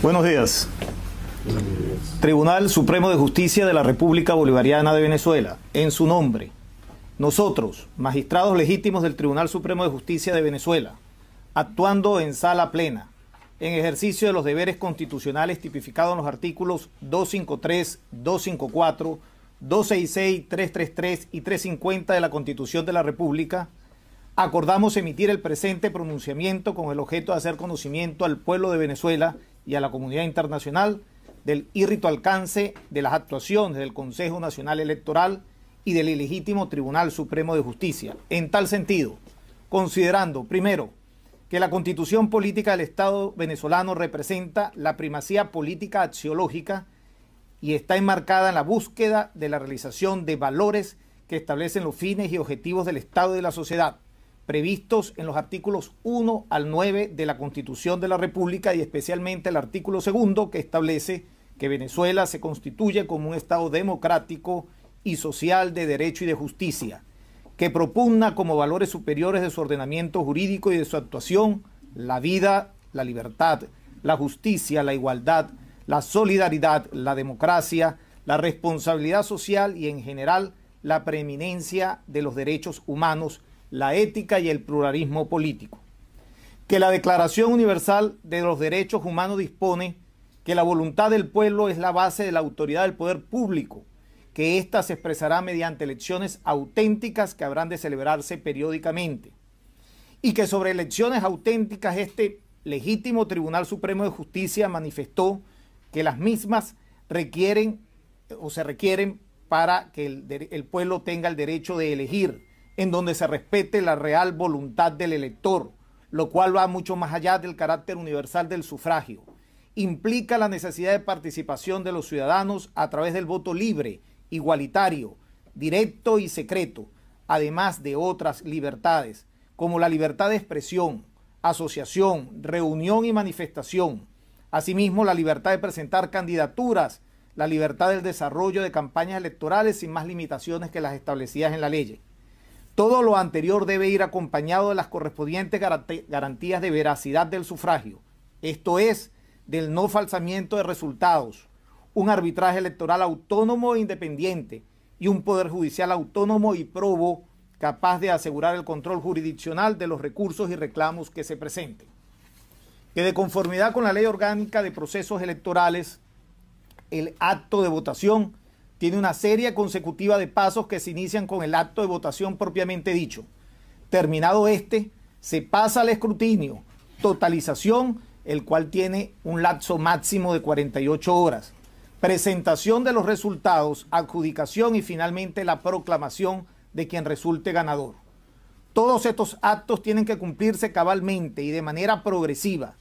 Buenos días. Tribunal Supremo de Justicia de la República Bolivariana de Venezuela, en su nombre, nosotros, magistrados legítimos del Tribunal Supremo de Justicia de Venezuela, actuando en sala plena, en ejercicio de los deberes constitucionales tipificados en los artículos 253, 254, 266, 333 y 350 de la Constitución de la República, acordamos emitir el presente pronunciamiento con el objeto de hacer conocimiento al pueblo de Venezuela y a la comunidad internacional del irrito alcance de las actuaciones del Consejo Nacional Electoral y del ilegítimo Tribunal Supremo de Justicia. En tal sentido, considerando, primero, que la constitución política del Estado venezolano representa la primacía política axiológica y está enmarcada en la búsqueda de la realización de valores que establecen los fines y objetivos del Estado y de la sociedad previstos en los artículos 1 al 9 de la Constitución de la República y especialmente el artículo segundo que establece que Venezuela se constituye como un Estado democrático y social de derecho y de justicia, que propugna como valores superiores de su ordenamiento jurídico y de su actuación la vida, la libertad, la justicia, la igualdad, la solidaridad, la democracia, la responsabilidad social y en general la preeminencia de los derechos humanos la ética y el pluralismo político. Que la Declaración Universal de los Derechos Humanos dispone que la voluntad del pueblo es la base de la autoridad del poder público, que ésta se expresará mediante elecciones auténticas que habrán de celebrarse periódicamente, y que sobre elecciones auténticas este legítimo Tribunal Supremo de Justicia manifestó que las mismas requieren o se requieren para que el, el pueblo tenga el derecho de elegir en donde se respete la real voluntad del elector, lo cual va mucho más allá del carácter universal del sufragio. Implica la necesidad de participación de los ciudadanos a través del voto libre, igualitario, directo y secreto, además de otras libertades, como la libertad de expresión, asociación, reunión y manifestación. Asimismo, la libertad de presentar candidaturas, la libertad del desarrollo de campañas electorales sin más limitaciones que las establecidas en la ley. Todo lo anterior debe ir acompañado de las correspondientes garantías de veracidad del sufragio, esto es, del no falsamiento de resultados, un arbitraje electoral autónomo e independiente y un poder judicial autónomo y probo capaz de asegurar el control jurisdiccional de los recursos y reclamos que se presenten. Que de conformidad con la ley orgánica de procesos electorales, el acto de votación tiene una serie consecutiva de pasos que se inician con el acto de votación propiamente dicho. Terminado este, se pasa al escrutinio, totalización, el cual tiene un lapso máximo de 48 horas, presentación de los resultados, adjudicación y finalmente la proclamación de quien resulte ganador. Todos estos actos tienen que cumplirse cabalmente y de manera progresiva,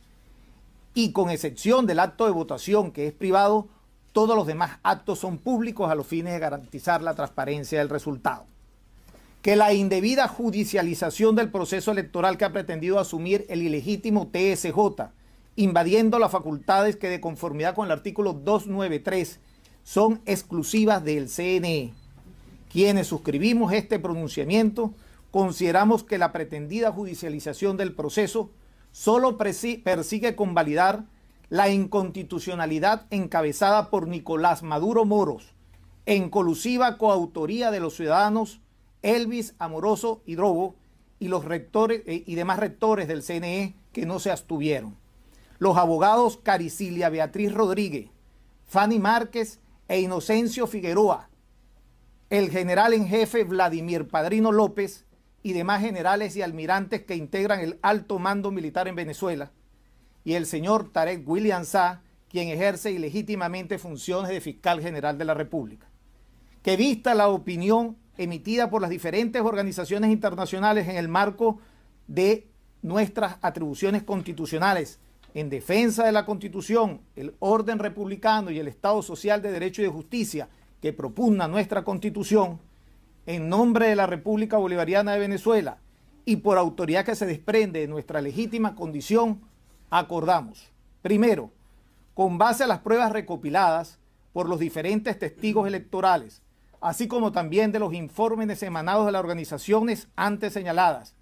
y con excepción del acto de votación que es privado, todos los demás actos son públicos a los fines de garantizar la transparencia del resultado. Que la indebida judicialización del proceso electoral que ha pretendido asumir el ilegítimo TSJ, invadiendo las facultades que de conformidad con el artículo 293 son exclusivas del CNE. Quienes suscribimos este pronunciamiento consideramos que la pretendida judicialización del proceso solo persigue convalidar la inconstitucionalidad encabezada por Nicolás Maduro Moros, en colusiva coautoría de los ciudadanos Elvis Amoroso y Drobo y los rectores eh, y demás rectores del CNE que no se abstuvieron. Los abogados Caricilia Beatriz Rodríguez, Fanny Márquez e Inocencio Figueroa, el general en jefe Vladimir Padrino López y demás generales y almirantes que integran el alto mando militar en Venezuela, y el señor Tarek William Sa, quien ejerce ilegítimamente funciones de fiscal general de la República. Que vista la opinión emitida por las diferentes organizaciones internacionales en el marco de nuestras atribuciones constitucionales en defensa de la Constitución, el orden republicano y el Estado social de derecho y de justicia que propugna nuestra Constitución, en nombre de la República Bolivariana de Venezuela y por autoridad que se desprende de nuestra legítima condición, acordamos, primero, con base a las pruebas recopiladas por los diferentes testigos electorales, así como también de los informes emanados de las organizaciones antes señaladas,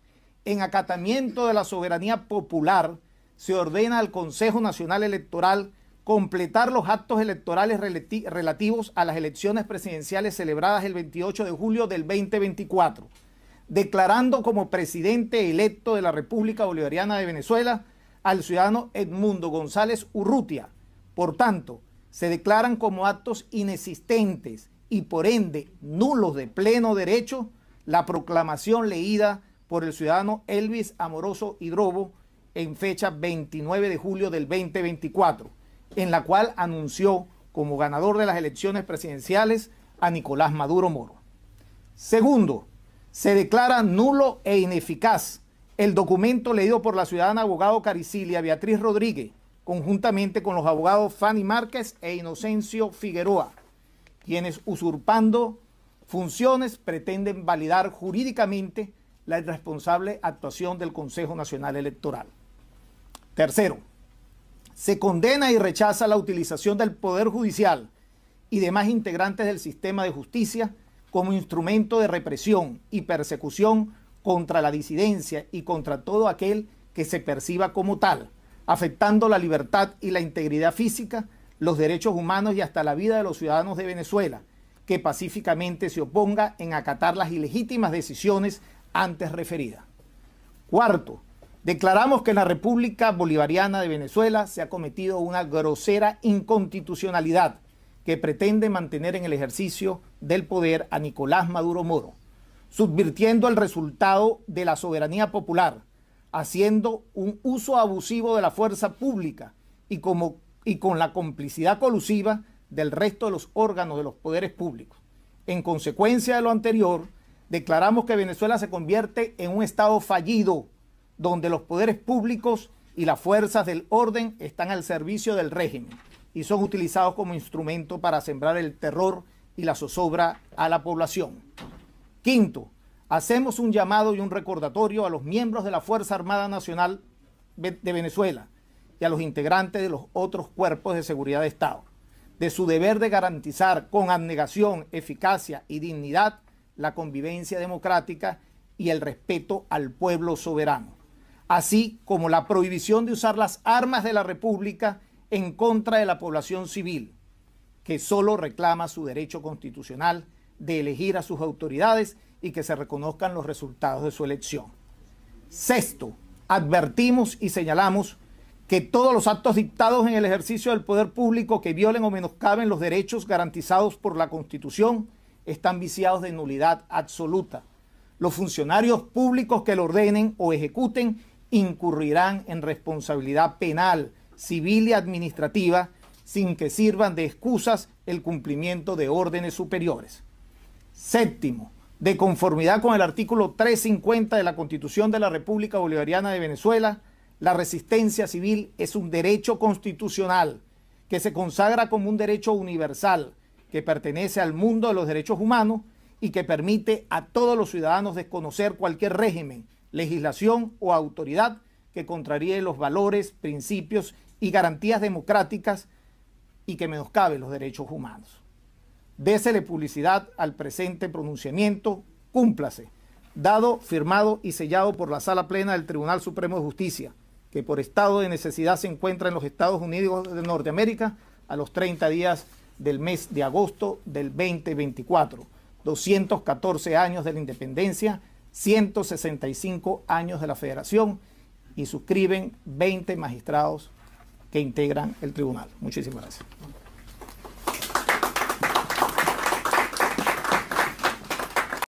en acatamiento de la soberanía popular, se ordena al Consejo Nacional Electoral completar los actos electorales relativos a las elecciones presidenciales celebradas el 28 de julio del 2024, declarando como presidente electo de la República Bolivariana de Venezuela al ciudadano Edmundo González Urrutia. Por tanto, se declaran como actos inexistentes y por ende nulos de pleno derecho la proclamación leída por el ciudadano Elvis Amoroso Hidrobo en fecha 29 de julio del 2024, en la cual anunció como ganador de las elecciones presidenciales a Nicolás Maduro Moro. Segundo, se declara nulo e ineficaz el documento leído por la ciudadana abogado Caricilia Beatriz Rodríguez, conjuntamente con los abogados Fanny Márquez e Inocencio Figueroa, quienes usurpando funciones pretenden validar jurídicamente la irresponsable actuación del Consejo Nacional Electoral. Tercero, se condena y rechaza la utilización del Poder Judicial y demás integrantes del sistema de justicia como instrumento de represión y persecución contra la disidencia y contra todo aquel que se perciba como tal, afectando la libertad y la integridad física, los derechos humanos y hasta la vida de los ciudadanos de Venezuela, que pacíficamente se oponga en acatar las ilegítimas decisiones antes referidas. Cuarto, declaramos que en la República Bolivariana de Venezuela se ha cometido una grosera inconstitucionalidad que pretende mantener en el ejercicio del poder a Nicolás Maduro Moro subvirtiendo el resultado de la soberanía popular, haciendo un uso abusivo de la fuerza pública y, y con la complicidad colusiva del resto de los órganos de los poderes públicos. En consecuencia de lo anterior, declaramos que Venezuela se convierte en un Estado fallido, donde los poderes públicos y las fuerzas del orden están al servicio del régimen y son utilizados como instrumento para sembrar el terror y la zozobra a la población. Quinto, hacemos un llamado y un recordatorio a los miembros de la Fuerza Armada Nacional de Venezuela y a los integrantes de los otros cuerpos de seguridad de Estado, de su deber de garantizar con abnegación, eficacia y dignidad la convivencia democrática y el respeto al pueblo soberano, así como la prohibición de usar las armas de la República en contra de la población civil, que solo reclama su derecho constitucional de elegir a sus autoridades y que se reconozcan los resultados de su elección. Sexto, advertimos y señalamos que todos los actos dictados en el ejercicio del poder público que violen o menoscaben los derechos garantizados por la Constitución están viciados de nulidad absoluta. Los funcionarios públicos que lo ordenen o ejecuten incurrirán en responsabilidad penal, civil y administrativa sin que sirvan de excusas el cumplimiento de órdenes superiores. Séptimo, de conformidad con el artículo 350 de la Constitución de la República Bolivariana de Venezuela, la resistencia civil es un derecho constitucional que se consagra como un derecho universal que pertenece al mundo de los derechos humanos y que permite a todos los ciudadanos desconocer cualquier régimen, legislación o autoridad que contraríe los valores, principios y garantías democráticas y que menoscabe los derechos humanos. Désele publicidad al presente pronunciamiento, cúmplase. Dado, firmado y sellado por la Sala Plena del Tribunal Supremo de Justicia, que por estado de necesidad se encuentra en los Estados Unidos de Norteamérica a los 30 días del mes de agosto del 2024, 214 años de la independencia, 165 años de la federación y suscriben 20 magistrados que integran el tribunal. Muchísimas gracias.